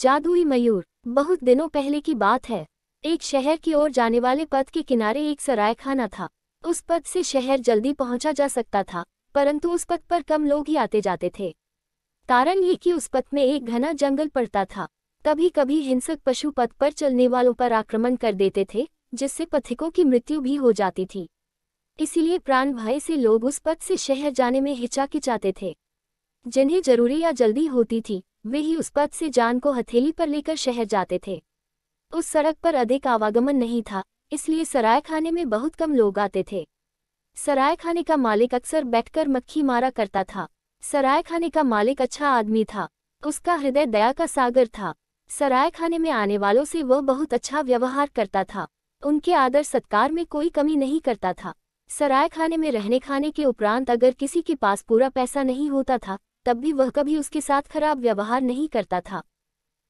जादुई मयूर बहुत दिनों पहले की बात है एक शहर की ओर जाने वाले पथ के किनारे एक सरायखाना था उस पथ से शहर जल्दी पहुंचा जा सकता था परंतु उस पथ पर कम लोग ही आते जाते थे कारण ये कि उस पथ में एक घना जंगल पड़ता था कभी कभी हिंसक पशु पथ पर चलने वालों पर आक्रमण कर देते थे जिससे पथिकों की मृत्यु भी हो जाती थी इसीलिए प्राण भय से लोग उस पथ से शहर जाने में हिचाकिचाते थे जिन्हें जरूरी या जल्दी होती थी वे ही उस पद से जान को हथेली पर लेकर शहर जाते थे उस सड़क पर अधिक आवागमन नहीं था इसलिए सराय खाने में बहुत कम लोग आते थे सराय खाने का मालिक अक्सर बैठकर मक्खी मारा करता था सराय खाने का मालिक अच्छा आदमी था उसका हृदय दया का सागर था सराय खाने में आने वालों से वह बहुत अच्छा व्यवहार करता था उनके आदर सत्कार में कोई कमी नहीं करता था सराय खाने में रहने खाने के उपरांत अगर किसी के पास पूरा पैसा नहीं होता था तब भी वह कभी उसके साथ खराब व्यवहार नहीं करता था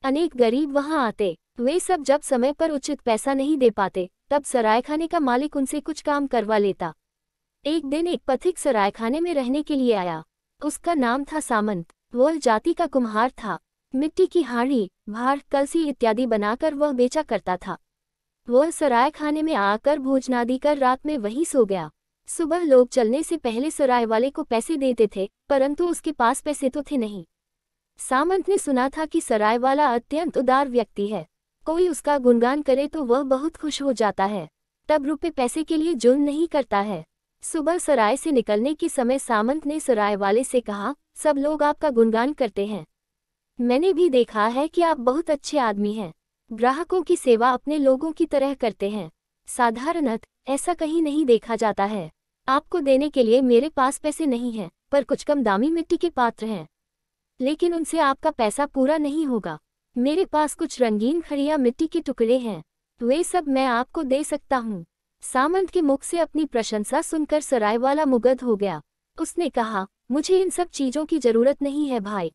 अनेक गरीब वहां आते वे सब जब समय पर उचित पैसा नहीं दे पाते तब सरायखाने का मालिक उनसे कुछ काम करवा लेता एक दिन एक पथिक सरायखाने में रहने के लिए आया उसका नाम था सामंत वह जाति का कुम्हार था मिट्टी की हाड़ी भार कलसी इत्यादि बनाकर वह बेचा करता था वह सराय खाने में आकर भोजनादि कर रात में वहीं सो गया सुबह लोग चलने से पहले सराय वाले को पैसे देते थे परंतु उसके पास पैसे तो थे नहीं सामंत ने सुना था कि सराय वाला अत्यंत उदार व्यक्ति है कोई उसका गुणगान करे तो वह बहुत खुश हो जाता है तब रुपये पैसे के लिए जुर्म नहीं करता है सुबह सराय से निकलने के समय सामंत ने सराय वाले से कहा सब लोग आपका गुणगान करते हैं मैंने भी देखा है कि आप बहुत अच्छे आदमी हैं ग्राहकों की सेवा अपने लोगों की तरह करते हैं साधारणत ऐसा कहीं नहीं देखा जाता है आपको देने के लिए मेरे पास पैसे नहीं हैं पर कुछ कम दामी मिट्टी के पात्र हैं लेकिन उनसे आपका पैसा पूरा नहीं होगा मेरे पास कुछ रंगीन खड़िया मिट्टी के टुकड़े हैं वे सब मैं आपको दे सकता हूँ सामंत के मुख से अपनी प्रशंसा सुनकर सरायवाला मुगध हो गया उसने कहा मुझे इन सब चीजों की जरूरत नहीं है भाई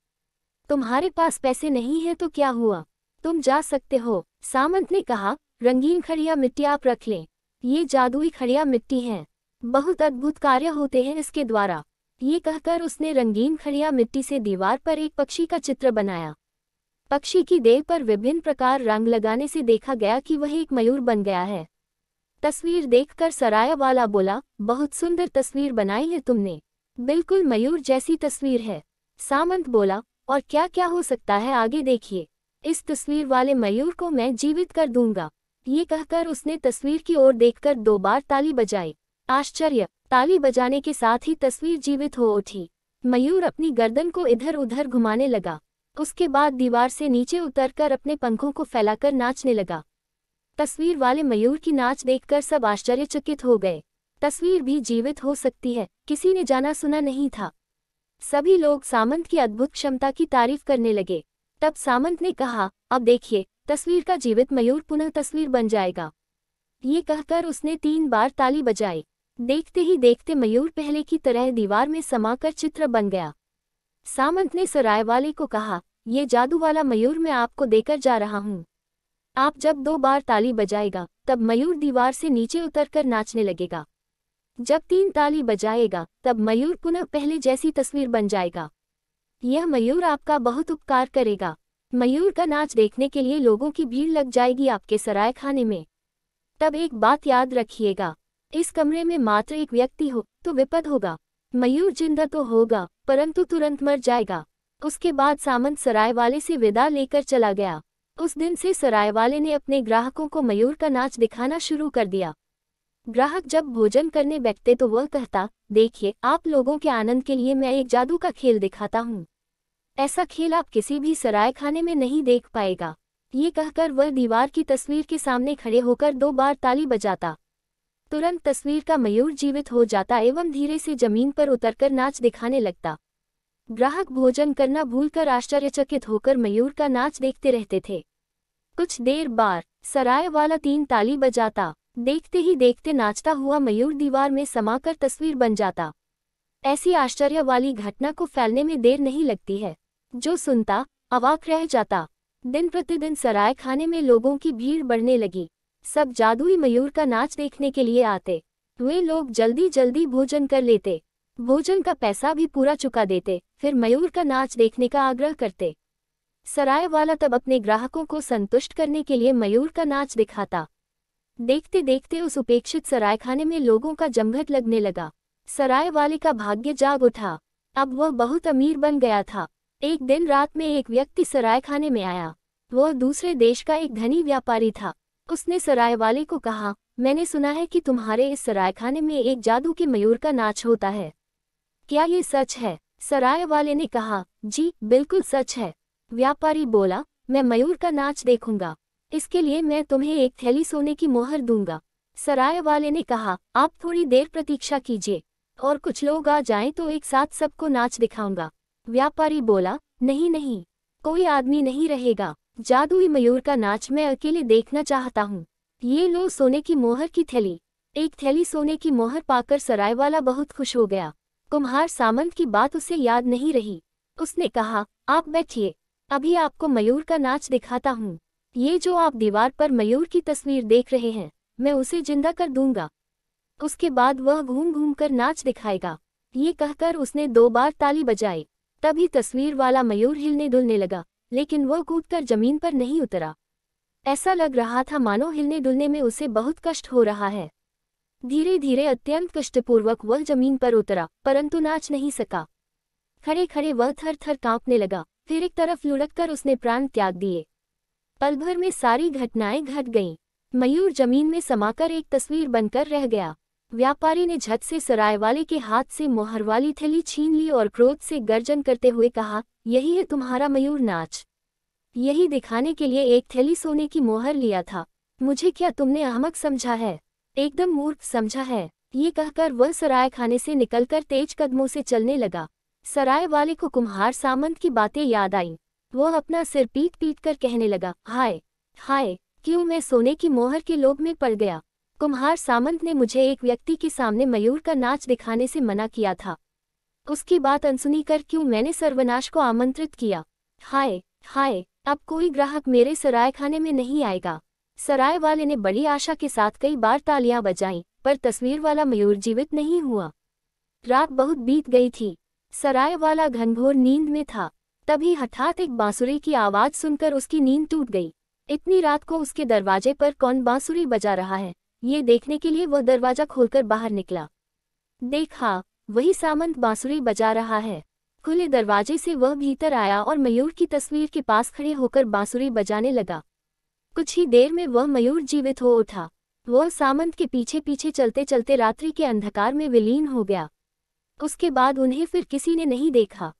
तुम्हारे पास पैसे नहीं है तो क्या हुआ तुम जा सकते हो सामंत ने कहा रंगीन खड़िया मिट्टी आप रख लें ये जादुई खड़िया मिट्टी हैं बहुत अद्भुत कार्य होते हैं इसके द्वारा ये कहकर उसने रंगीन खड़िया मिट्टी से दीवार पर एक पक्षी का चित्र बनाया पक्षी की देह पर विभिन्न प्रकार रंग लगाने से देखा गया कि वह एक मयूर बन गया है तस्वीर देखकर सराया वाला बोला बहुत सुंदर तस्वीर बनाई है तुमने बिल्कुल मयूर जैसी तस्वीर है सामंत बोला और क्या क्या हो सकता है आगे देखिए इस तस्वीर वाले मयूर को मैं जीवित कर दूंगा ये कहकर उसने तस्वीर की ओर देखकर दो बार ताली बजाई आश्चर्य ताली बजाने के साथ ही तस्वीर जीवित हो उठी मयूर अपनी गर्दन को इधर उधर घुमाने लगा उसके बाद दीवार से नीचे उतरकर अपने पंखों को फैलाकर नाचने लगा तस्वीर वाले मयूर की नाच देखकर सब आश्चर्यचकित हो गए तस्वीर भी जीवित हो सकती है किसी ने जाना सुना नहीं था सभी लोग सामंत की अद्भुत क्षमता की तारीफ करने लगे तब सामंत ने कहा अब देखिए तस्वीर का जीवित मयूर पुनः तस्वीर बन जाएगा ये कहकर उसने तीन बार ताली बजाई देखते ही देखते मयूर पहले की तरह दीवार में समाकर चित्र बन गया सामंत ने सराय वाले को कहा ये जादू वाला मयूर मैं आपको देकर जा रहा हूँ आप जब दो बार ताली बजाएगा तब मयूर दीवार से नीचे उतरकर नाचने लगेगा जब तीन ताली बजाएगा तब मयूर पुनः पहले जैसी तस्वीर बन जाएगा यह मयूर आपका बहुत उपकार करेगा मयूर का नाच देखने के लिए लोगों की भीड़ लग जाएगी आपके सराय खाने में तब एक बात याद रखिएगा इस कमरे में मात्र एक व्यक्ति हो तो विपद होगा मयूर जिंदा तो होगा परंतु तुरंत मर जाएगा उसके बाद सामंत सराय वाले से विदा लेकर चला गया उस दिन से सराय वाले ने अपने ग्राहकों को मयूर का नाच दिखाना शुरू कर दिया ग्राहक जब भोजन करने बैठते तो वह कहता देखिए आप लोगों के आनंद के लिए मैं एक जादू का खेल दिखाता हूँ ऐसा खेल आप किसी भी सराय खाने में नहीं देख पाएगा ये कहकर वह दीवार की तस्वीर के सामने खड़े होकर दो बार ताली बजाता तुरंत तस्वीर का मयूर जीवित हो जाता एवं धीरे से जमीन पर उतरकर नाच दिखाने लगता ग्राहक भोजन करना भूलकर आश्चर्यचकित होकर मयूर का नाच देखते रहते थे कुछ देर बार सराय वाला तीन ताली बजाता देखते ही देखते नाचता हुआ मयूर दीवार में समाकर तस्वीर बन जाता ऐसी आश्चर्य वाली घटना को फैलने में देर नहीं लगती है जो सुनता अवाक रह जाता दिन प्रतिदिन सराय खाने में लोगों की भीड़ बढ़ने लगी सब जादुई मयूर का नाच देखने के लिए आते वे लोग जल्दी जल्दी भोजन कर लेते भोजन का पैसा भी पूरा चुका देते फिर मयूर का नाच देखने का आग्रह करते सराय वाला तब अपने ग्राहकों को संतुष्ट करने के लिए मयूर का नाच दिखाता देखते देखते उस उपेक्षित सरायखाने में लोगों का जमघट लगने लगा सराय वाले का भाग्य जाग उठा अब वह बहुत अमीर बन गया था एक दिन रात में एक व्यक्ति सरायखाने में आया वह दूसरे देश का एक धनी व्यापारी था उसने सराय वाले को कहा मैंने सुना है कि तुम्हारे इस सरायखाने में एक जादू के मयूर का नाच होता है क्या ये सच है सराय वाले ने कहा जी बिल्कुल सच है व्यापारी बोला मैं मयूर का नाच देखूंगा इसके लिए मैं तुम्हें एक थैली सोने की मोहर दूंगा सराय वाले ने कहा आप थोड़ी देर प्रतीक्षा कीजिए और कुछ लोग आ जाएं तो एक साथ सबको नाच दिखाऊंगा व्यापारी बोला नहीं नहीं कोई आदमी नहीं रहेगा जादुई मयूर का नाच मैं अकेले देखना चाहता हूँ ये लो सोने की मोहर की थैली एक थैली सोने की मोहर पाकर सरायवाला बहुत खुश हो गया कुम्हार सामंत की बात उसे याद नहीं रही उसने कहा आप बैठिए अभी आपको मयूर का नाच दिखाता हूँ ये जो आप दीवार पर मयूर की तस्वीर देख रहे हैं मैं उसे जिंदा कर दूंगा उसके बाद वह घूम घूम कर नाच दिखाएगा ये कहकर उसने दो बार ताली बजाई तभी तस्वीर वाला मयूर हिलने डुलने लगा लेकिन वह कूदकर जमीन पर नहीं उतरा ऐसा लग रहा था मानो हिलने डुलने में उसे बहुत कष्ट हो रहा है धीरे धीरे अत्यंत कष्टपूर्वक वह जमीन पर उतरा परंतु नाच नहीं सका खड़े खड़े वह थर थर कांपने लगा फिर एक तरफ लुढ़ककर उसने प्राण त्याग दिए पलभर में सारी घटनाएं घट गईं मयूर जमीन में समाकर एक तस्वीर बनकर रह गया व्यापारी ने झट से सरायवाले के हाथ से मोहर वाली थैली छीन ली और क्रोध से गर्जन करते हुए कहा यही है तुम्हारा मयूर नाच यही दिखाने के लिए एक थैली सोने की मोहर लिया था मुझे क्या तुमने अहमक समझा है एकदम मूर्ख समझा है ये कहकर वह सराय खाने से निकलकर तेज कदमों से चलने लगा सराय वाले को कुम्हार सामंत की बातें याद आई वह अपना सिर पीट पीट कर कहने लगा हाय हाय क्यों मैं सोने की मोहर के लोभ में पड़ गया कुम्हार सामंत ने मुझे एक व्यक्ति के सामने मयूर का नाच दिखाने से मना किया था उसकी बात अनसुनी कर क्यों मैंने सर्वनाश को आमंत्रित किया हाय हाय अब कोई ग्राहक मेरे सराय खाने में नहीं आएगा सराय वाले ने बड़ी आशा के साथ कई बार तालियां बजाईं पर तस्वीर वाला मयूर जीवित नहीं हुआ रात बहुत बीत गई थी सराय वाला घनघोर नींद में था तभी हठात एक बांसुरी की आवाज़ सुनकर उसकी नींद टूट गई इतनी रात को उसके दरवाजे पर कौन बांसुरी बजा रहा है ये देखने के लिए वह दरवाजा खोलकर बाहर निकला देखा हाँ, वही सामंत बांसुरी बजा रहा है खुले दरवाजे से वह भीतर आया और मयूर की तस्वीर के पास खड़े होकर बांसुरी बजाने लगा कुछ ही देर में वह मयूर जीवित हो उठा वह सामंत के पीछे पीछे चलते चलते रात्रि के अंधकार में विलीन हो गया उसके बाद उन्हें फिर किसी ने नहीं देखा